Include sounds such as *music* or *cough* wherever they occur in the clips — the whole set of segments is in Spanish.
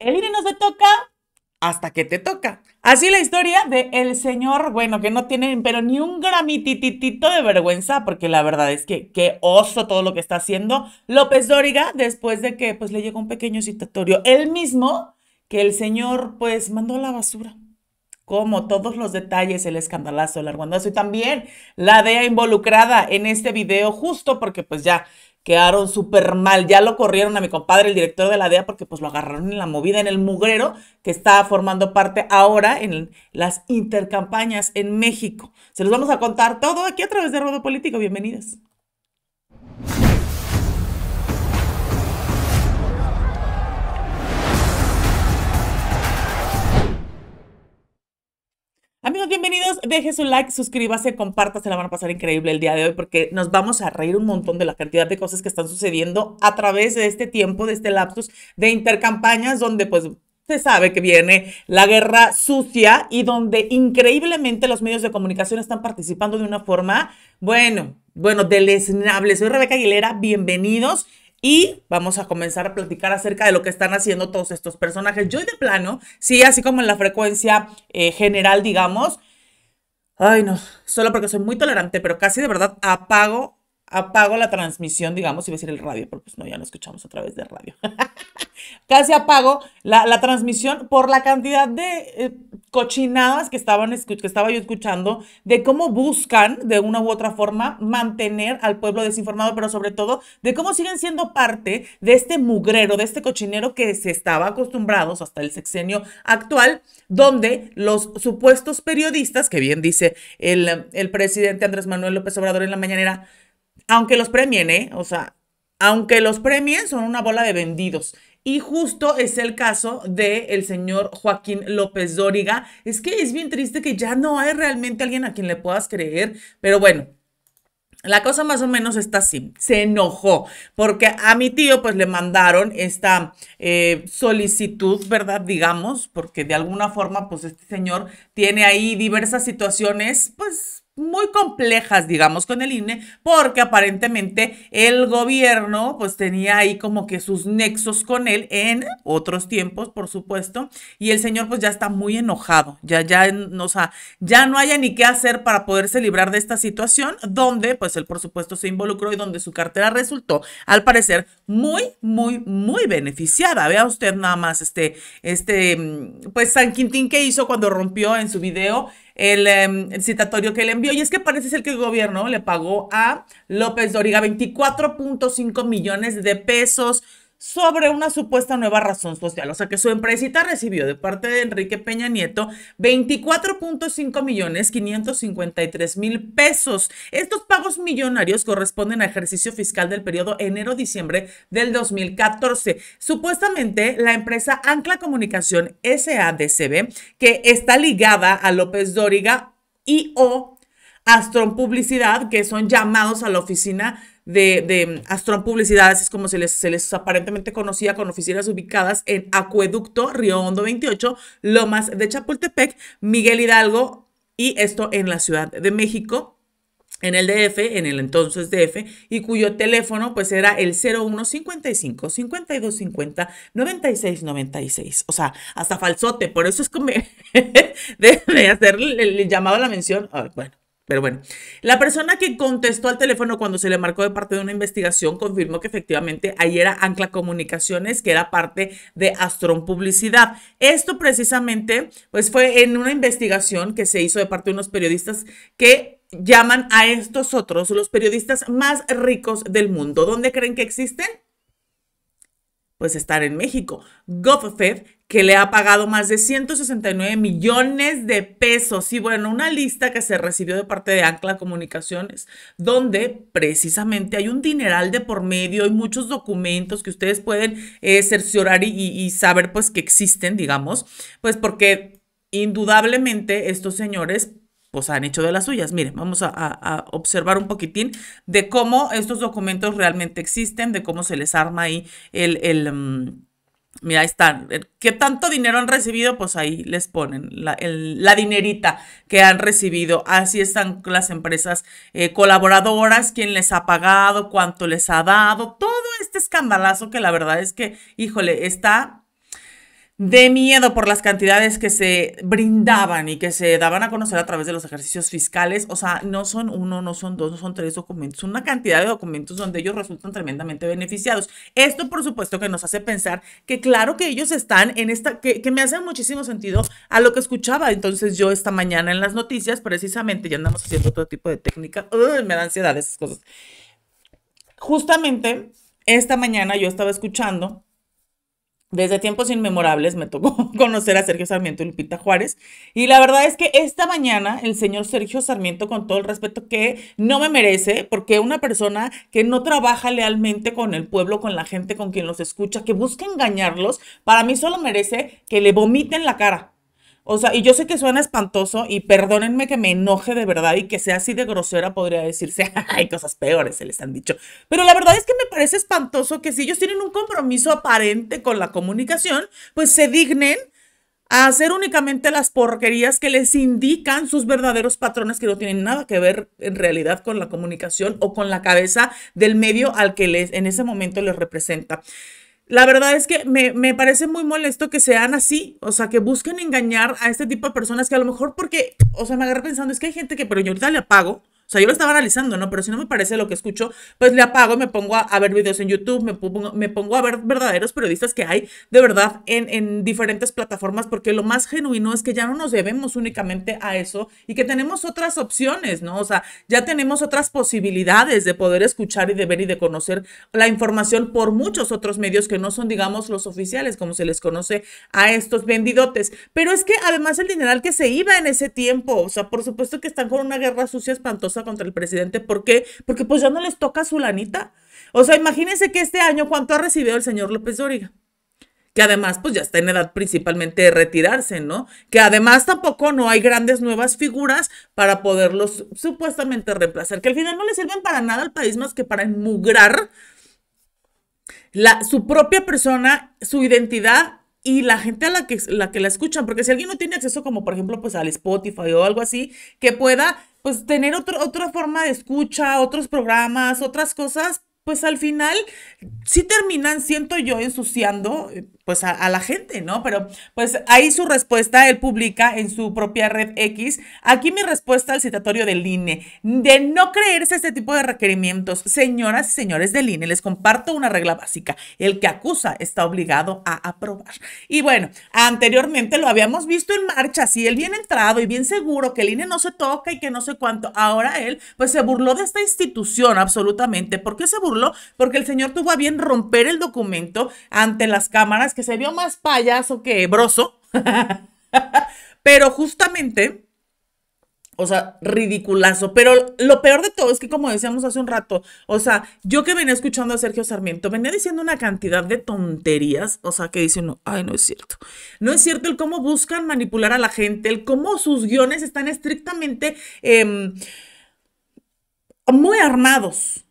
el INE no se toca hasta que te toca. Así la historia de el señor, bueno, que no tiene, pero ni un gramitititito de vergüenza, porque la verdad es que qué oso todo lo que está haciendo López Dóriga después de que pues le llegó un pequeño citatorio. Él mismo que el señor pues mandó a la basura. Como todos los detalles, el escandalazo, el argüendazo y también la DEA involucrada en este video, justo porque pues ya quedaron súper mal. Ya lo corrieron a mi compadre, el director de la DEA, porque pues lo agarraron en la movida, en el mugrero que está formando parte ahora en las intercampañas en México. Se los vamos a contar todo aquí a través de Rodo Político. Bienvenidos. Amigos, bienvenidos. Deje su like, suscríbase, compártase, se la van a pasar increíble el día de hoy porque nos vamos a reír un montón de la cantidad de cosas que están sucediendo a través de este tiempo, de este lapsus de intercampañas donde pues se sabe que viene la guerra sucia y donde increíblemente los medios de comunicación están participando de una forma, bueno, bueno, deleznable. Soy Rebeca Aguilera, bienvenidos. Y vamos a comenzar a platicar acerca de lo que están haciendo todos estos personajes. Yo de plano, sí, así como en la frecuencia eh, general, digamos, ay no, solo porque soy muy tolerante, pero casi de verdad apago apago la transmisión, digamos, iba a decir el radio, porque pues no, ya lo escuchamos a través de radio. *laughs* Casi apago la, transmisión por la cantidad de eh, cochinadas que, estaban que estaba yo escuchando, de cómo buscan de una u otra forma mantener al pueblo desinformado, pero sobre todo de cómo siguen siendo parte de este mugrero, de este cochinero que se estaba acostumbrados hasta el sexenio actual, donde los supuestos periodistas, que bien dice el, el presidente Andrés Manuel López Obrador en la mañanera, aunque los premien, ¿eh? O sea, aunque los premien, son una bola de vendidos. Y justo es el caso del el señor Joaquín López Dóriga. Es que es bien triste que ya no hay realmente alguien a quien le puedas creer, pero bueno. La cosa más o menos está así. Se enojó porque a mi tío pues le mandaron esta eh, solicitud, ¿verdad? Digamos, porque de alguna forma pues este señor tiene ahí diversas situaciones pues muy complejas, digamos, con el INE, porque aparentemente el gobierno pues tenía ahí como que sus nexos con él en otros tiempos, por supuesto, y el señor pues ya está muy enojado, ya, ya, no, o ya no haya ni qué hacer para poderse librar de esta situación, donde pues él por supuesto se involucró y donde su cartera resultó, al parecer, muy, muy, muy beneficiada. Vea usted nada más este, este, mm, pues San Quintín que hizo cuando rompió en su video Em, el, citatorio que le envió. Y es que parece ser que el gobierno le pagó a López Doriga 24.5 millones de pesos sobre una supuesta nueva razón social. O sea que su empresita recibió de parte de Enrique Peña Nieto 24.5 millones 553 mil pesos. Estos pagos millonarios corresponden al ejercicio fiscal del periodo enero-diciembre del 2014. Supuestamente la empresa Ancla Comunicación SADCB, que está ligada a López Dóriga y o Astron Publicidad, que son llamados a la oficina de, de Astron Publicidades, es como se les, aparentemente conocía con oficinas ubicadas en Acueducto, Río Hondo 28, Lomas de Chapultepec, Miguel Hidalgo, y esto en la Ciudad de México en el DF, en el entonces DF, y cuyo teléfono pues era el 0155 5250 9696. O sea, hasta falsote, por eso es como *laughs* de, hacer el, llamado la mención. Ah, bueno, pero bueno, la persona que contestó al teléfono cuando se le marcó de parte de una investigación confirmó que efectivamente ahí era Ancla Comunicaciones, que era parte de Astron Publicidad. Esto precisamente, pues fue en una investigación que se hizo de parte de unos periodistas que llaman a estos otros los periodistas más ricos del mundo. ¿Dónde creen que existen? Pues estar en México. GovFed que le ha pagado más de 169 millones de pesos. Y bueno, una lista que se recibió de parte de Ancla Comunicaciones, donde precisamente hay un dineral de por medio y muchos documentos que ustedes pueden eh, cerciorar y, saber pues que existen, digamos, pues porque indudablemente estos señores pues han hecho de las suyas. Miren, vamos a, observar un poquitín de cómo estos documentos realmente existen, de cómo se les arma ahí el... el mm, Mira, ahí están. Eh, ¿Qué tanto dinero han recibido? Pues ahí les ponen la, dinerita que han recibido. Así están las empresas eh, colaboradoras, quién les ha pagado, cuánto les ha dado, todo este escandalazo que la verdad es que, híjole, está de miedo por las cantidades que se brindaban y que se daban a conocer a través de los ejercicios fiscales. O sea, no son uno, no son dos, no son tres documentos, una cantidad de documentos donde ellos resultan tremendamente beneficiados. Esto, por supuesto, que nos hace pensar que claro que ellos están en esta, que, que me hace muchísimo sentido a lo que escuchaba entonces yo esta mañana en las noticias, precisamente, ya andamos haciendo todo tipo de técnica. Uy, me da ansiedad esas cosas. Justamente esta mañana yo estaba escuchando desde tiempos inmemorables me tocó *laughs* conocer a Sergio Sarmiento y Lupita Juárez. Y la verdad es que esta mañana el señor Sergio Sarmiento, con todo el respeto que no me merece, porque una persona que no trabaja lealmente con el pueblo, con la gente, con quien los escucha, que busca engañarlos, para mí solo merece que le vomiten la cara. O sea, y yo sé que suena espantoso y perdónenme que me enoje de verdad y que sea así de grosera, podría decirse, hay *laughs* cosas peores, se les han dicho. Pero la verdad es que me parece espantoso que si ellos tienen un compromiso aparente con la comunicación, pues se dignen a hacer únicamente las porquerías que les indican sus verdaderos patrones que no tienen nada que ver en realidad con la comunicación o con la cabeza del medio al que les en ese momento les representa. La verdad es que me, parece muy molesto que sean así, o sea, que busquen engañar a este tipo de personas que a lo mejor porque, o sea, me agarré pensando, es que hay gente que, pero yo ahorita le apago, o sea, yo lo estaba analizando, ¿no? Pero si no me parece lo que escucho, pues le apago, me pongo a, ver videos en YouTube, me pongo, me pongo a ver verdaderos periodistas que hay de verdad en, diferentes plataformas, porque lo más genuino es que ya no nos debemos únicamente a eso y que tenemos otras opciones, ¿no? O sea, ya tenemos otras posibilidades de poder escuchar y de ver y de conocer la información por muchos otros medios que no son, digamos, los oficiales, como se les conoce a estos vendidotes. Pero es que además el dineral que se iba en ese tiempo, o sea, por supuesto que están con una guerra sucia espantosa contra el presidente. ¿Por qué? Porque pues ya no les toca su lanita. O sea, imagínense que este año cuánto ha recibido el señor López Dóriga. Que además pues ya está en edad principalmente de retirarse, ¿no? Que además tampoco no hay grandes nuevas figuras para poderlos supuestamente reemplazar. Que al final no le sirven para nada al país más que para enmugrar la, su propia persona, su identidad y la gente a la que, la que la escuchan, porque si alguien no tiene acceso como por ejemplo pues al Spotify o algo así, que pueda pues tener otra forma de escucha, otros programas, otras cosas, pues al final sí terminan, siento yo, ensuciando eh, pues a, la gente, ¿no? Pero pues ahí su respuesta él publica en su propia red X. Aquí mi respuesta al citatorio del INE, de no creerse este tipo de requerimientos. Señoras y señores del INE, les comparto una regla básica. El que acusa está obligado a aprobar. Y bueno, anteriormente lo habíamos visto en marcha, si él bien entrado y bien seguro que el INE no se toca y que no sé cuánto. Ahora él pues se burló de esta institución absolutamente. ¿Por qué se burló? Porque el señor tuvo a bien romper el documento ante las cámaras que se vio más payaso que broso, *laughs* pero justamente, o sea, ridiculazo. Pero lo peor de todo es que, como decíamos hace un rato, o sea, yo que venía escuchando a Sergio Sarmiento, venía diciendo una cantidad de tonterías, o sea, que dice no, ay, no es cierto. No es cierto el cómo buscan manipular a la gente, el cómo sus guiones están estrictamente... Em, muy armados,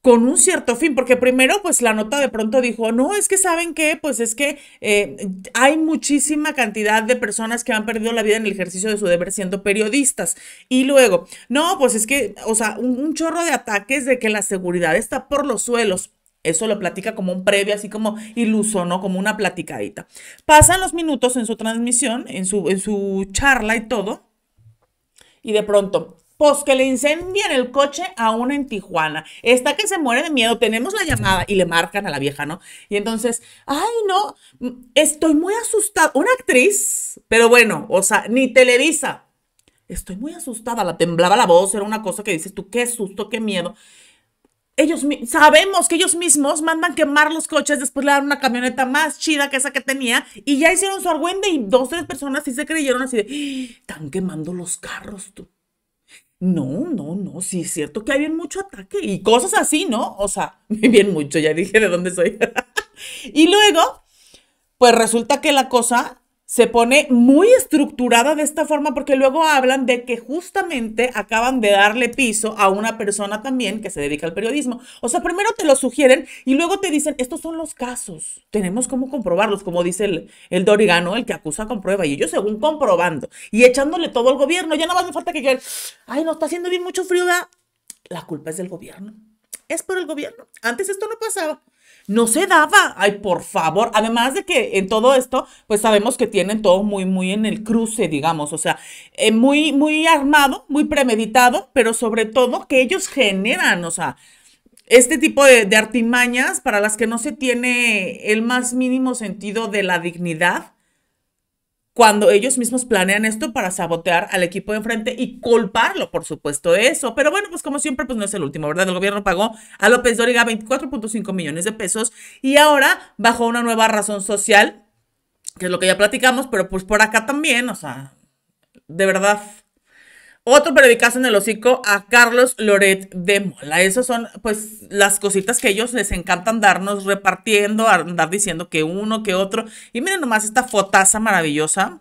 con un cierto fin, porque primero pues la nota de pronto dijo, no, es que saben qué, pues es que eh, hay muchísima cantidad de personas que han perdido la vida en el ejercicio de su deber siendo periodistas. Y luego, no, pues es que, o sea, un, chorro de ataques de que la seguridad está por los suelos. Eso lo platica como un previo, así como iluso, ¿no? Como una platicadita. Pasan los minutos en su transmisión, en su, en su charla y todo. Y de pronto, pues que le incendian el coche a una en Tijuana. Esta que se muere de miedo. Tenemos la llamada y le marcan a la vieja, ¿no? Y entonces, ay, no, mm, estoy muy asustada. Una actriz, pero bueno, o sea, ni Televisa. Estoy muy asustada. La temblaba la voz. Era una cosa que dices tú, qué susto, qué miedo ellos sabemos que ellos mismos mandan quemar los coches, después le dan una camioneta más chida que esa que tenía y ya hicieron su argüende y dos, tres personas sí se creyeron así de, están quemando los carros tú. No, no, no, sí es cierto que hay bien mucho ataque y cosas así, ¿no? O sea, bien *laughs* mucho, ya dije de dónde soy. *laughs* y luego, pues resulta que la cosa se pone muy estructurada de esta forma porque luego hablan de que justamente acaban de darle piso a una persona también que se dedica al periodismo. O sea, primero te lo sugieren y luego te dicen, estos son los casos, tenemos cómo comprobarlos, como dice el, el Dorigano, el que acusa comprueba, y ellos según comprobando y echándole todo al gobierno, ya no más me falta que digan, ay, no está haciendo bien mucho frío, la culpa es del gobierno, es por el gobierno, antes esto no pasaba no se daba. Ay, por favor. Además de que en todo esto, pues sabemos que tienen todo muy, muy en el cruce, digamos. O sea, eh, muy, muy armado, muy premeditado, pero sobre todo que ellos generan, o sea, este tipo de artimañas para las que no se tiene el más mínimo sentido de la dignidad cuando ellos mismos planean esto para sabotear al equipo de enfrente y culparlo, por supuesto, eso. Pero bueno, pues como siempre, pues no es el último, ¿verdad? El gobierno pagó a López Dóriga 24.5 millones de pesos y ahora, bajo una nueva razón social, que es lo que ya platicamos, pero pues por acá también, o sea, de verdad, otro periodicazo en el hocico a Carlos Loret de Mola. Esas son, pues, las cositas que ellos les encantan darnos repartiendo, andar diciendo que uno, que otro. Y miren nomás esta fotaza maravillosa,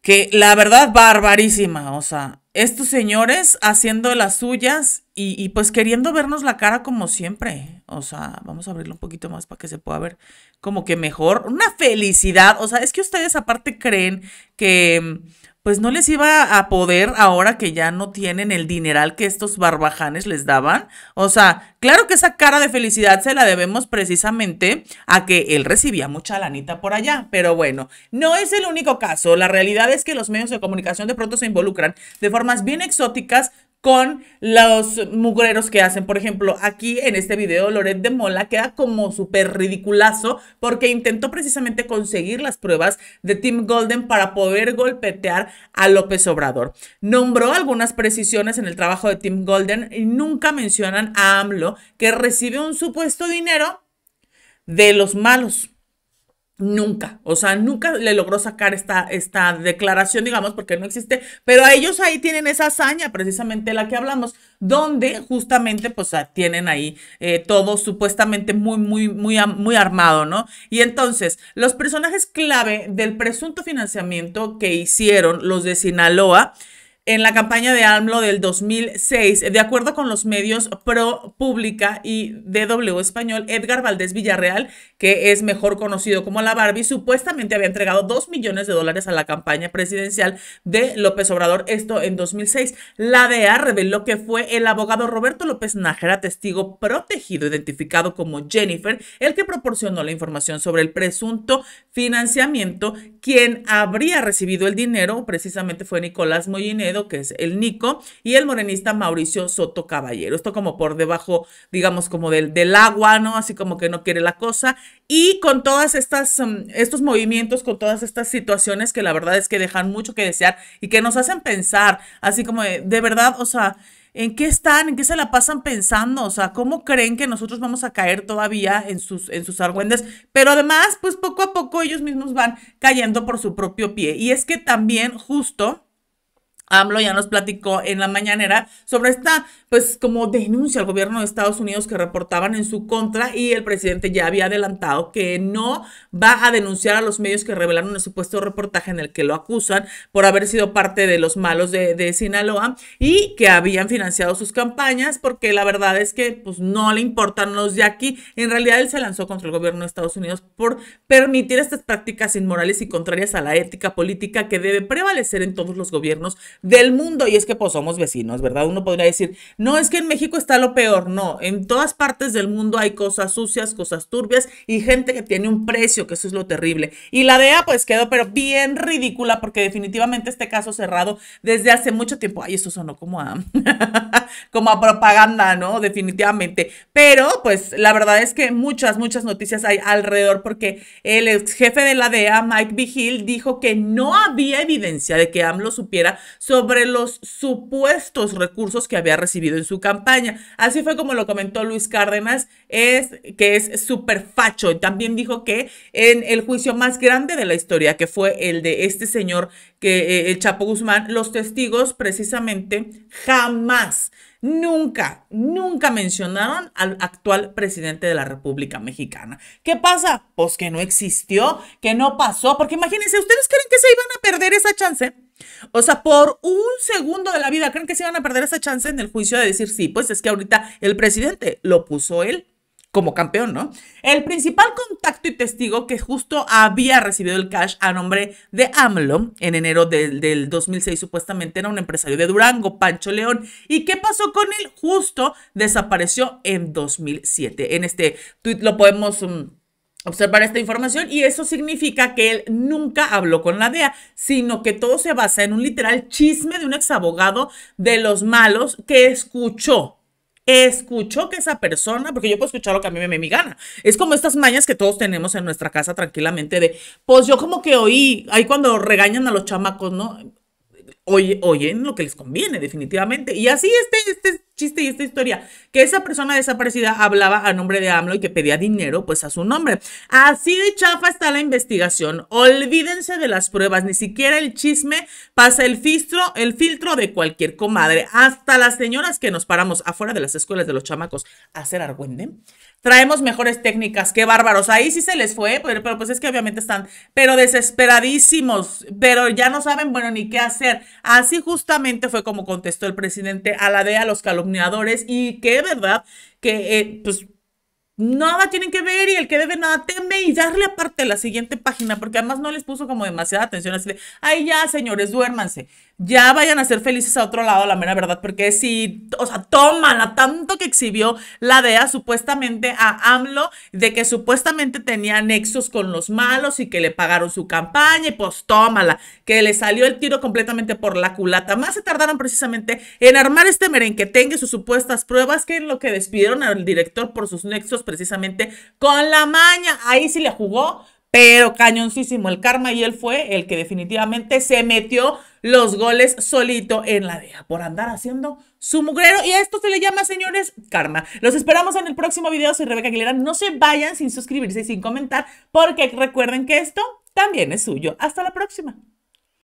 que la verdad, barbarísima. O sea, estos señores haciendo las suyas y, y pues queriendo vernos la cara como siempre. O sea, vamos a abrirlo un poquito más para que se pueda ver como que mejor. Una felicidad. O sea, es que ustedes aparte creen que pues no les iba a poder ahora que ya no tienen el dineral que estos barbajanes les daban. O sea, claro que esa cara de felicidad se la debemos precisamente a que él recibía mucha lanita por allá. Pero bueno, no es el único caso. La realidad es que los medios de comunicación de pronto se involucran de formas bien exóticas con los mugreros que hacen. Por ejemplo, aquí en este video, Loret de Mola queda como súper ridiculazo porque intentó precisamente conseguir las pruebas de Tim Golden para poder golpetear a López Obrador. Nombró algunas precisiones en el trabajo de Tim Golden y nunca mencionan a AMLO que recibe un supuesto dinero de los malos. Nunca, o sea, nunca le logró sacar esta, esta declaración, digamos, porque no existe, pero a ellos ahí tienen esa hazaña, precisamente la que hablamos, donde justamente, pues, ah, tienen ahí eh, todo supuestamente muy, muy, muy, muy armado, ¿no? Y entonces, los personajes clave del presunto financiamiento que hicieron los de Sinaloa, en la campaña de AMLO del 2006. De acuerdo con los medios Pro Pública y DW Español, Edgar Valdés Villarreal, que es mejor conocido como la Barbie, supuestamente había entregado 2 millones de dólares a la campaña presidencial de López Obrador, esto en 2006. La DEA reveló que fue el abogado Roberto López Nájera, testigo protegido identificado como Jennifer, el que proporcionó la información sobre el presunto financiamiento, quien habría recibido el dinero, precisamente fue Nicolás Mollinedo, que es el Nico, y el morenista Mauricio Soto Caballero. Esto como por debajo, digamos, como del, del agua, ¿no? Así como que no quiere la cosa. Y con todas estas, mm, estos movimientos, con todas estas situaciones que la verdad es que dejan mucho que desear y que nos hacen pensar, así como de, verdad, o sea... ¿En qué están? ¿En qué se la pasan pensando? O sea, ¿cómo creen que nosotros vamos a caer todavía en sus, en sus argüendes? Pero además, pues poco a poco ellos mismos van cayendo por su propio pie. Y es que también justo AMLO ya nos platicó en la mañanera sobre esta, pues, como denuncia al gobierno de Estados Unidos que reportaban en su contra y el presidente ya había adelantado que no va a denunciar a los medios que revelaron el supuesto reportaje en el que lo acusan por haber sido parte de los malos de, de Sinaloa y que habían financiado sus campañas porque la verdad es que, pues, no le importan los de aquí. En realidad, él se lanzó contra el gobierno de Estados Unidos por permitir estas prácticas inmorales y contrarias a la ética política que debe prevalecer en todos los gobiernos del mundo. Y es que pues somos vecinos, ¿verdad? Uno podría decir, no, es que en México está lo peor. No, en todas partes del mundo hay cosas sucias, cosas turbias y gente que tiene un precio, que eso es lo terrible. Y la DEA pues quedó pero bien ridícula porque definitivamente este caso cerrado desde hace mucho tiempo. Ay, eso sonó como a, *laughs* como a propaganda, ¿no? Definitivamente. Pero pues la verdad es que muchas, muchas noticias hay alrededor porque el ex jefe de la DEA, Mike Vigil, dijo que no había evidencia de que AMLO supiera sobre los supuestos recursos que había recibido en su campaña. Así fue como lo comentó Luis Cárdenas, es, que es súper facho. También dijo que en el juicio más grande de la historia, que fue el de este señor, que, eh, el Chapo Guzmán, los testigos precisamente jamás nunca, nunca mencionaron al actual presidente de la República Mexicana. ¿Qué pasa? Pues que no existió, que no pasó, porque imagínense, ¿ustedes creen que se iban a perder esa chance? O sea, por un segundo de la vida, ¿creen que se iban a perder esa chance en el juicio de decir sí? Pues es que ahorita el presidente lo puso él como campeón, ¿no? El principal contacto y testigo que justo había recibido el cash a nombre de AMLO en enero del, 2006 supuestamente era un empresario de Durango, Pancho León. ¿Y qué pasó con él? Justo desapareció en 2007. En este tweet lo podemos... Mm, observar esta información y eso significa que él nunca habló con la DEA, sino que todo se basa en un literal chisme de un exabogado de los malos que escuchó. Escuchó que esa persona, porque yo puedo escuchar lo que a mí me, me, me gana. Es como estas mañas que todos tenemos en nuestra casa tranquilamente de, pues yo como que oí, ahí cuando regañan a los chamacos, ¿no? oyen oye, lo que les conviene, definitivamente. Y así este, este chiste y esta historia, que esa persona desaparecida hablaba a nombre de AMLO y que pedía dinero, pues a su nombre. Así de chafa está la investigación. Olvídense de las pruebas, ni siquiera el chisme pasa el filtro, el filtro de cualquier comadre. Hasta las señoras que nos paramos afuera de las escuelas de los chamacos a hacer argüende, traemos mejores técnicas, qué bárbaros. Ahí sí se les fue, pero, pues es que obviamente están, pero desesperadísimos, pero ya no saben, bueno, ni qué hacer. Así justamente fue como contestó el presidente a la DEA, a los calumniadores, y qué verdad que, eh, pues nada tienen que ver y el que debe nada teme y darle aparte la siguiente página, porque además no les puso como demasiada atención, así de, ay ya señores, duérmanse, ya vayan a ser felices a otro lado, la mera verdad, porque si, o sea, tómala, tanto que exhibió la DEA supuestamente a AMLO de que supuestamente tenía nexos con los malos y que le pagaron su campaña y pues tómala, que le salió el tiro completamente por la culata, más se tardaron precisamente en armar este merengue, tenga sus supuestas pruebas que es lo que despidieron al director por sus nexos precisamente con la maña. Ahí sí le jugó, pero cañoncísimo el karma y él fue el que definitivamente se metió los goles solito en la deja por andar haciendo su mugrero. Y a esto se le llama, señores, karma. Los esperamos en el próximo video. Soy Rebeca Aguilera. No se vayan sin suscribirse y sin comentar, porque recuerden que esto también es suyo. Hasta la próxima.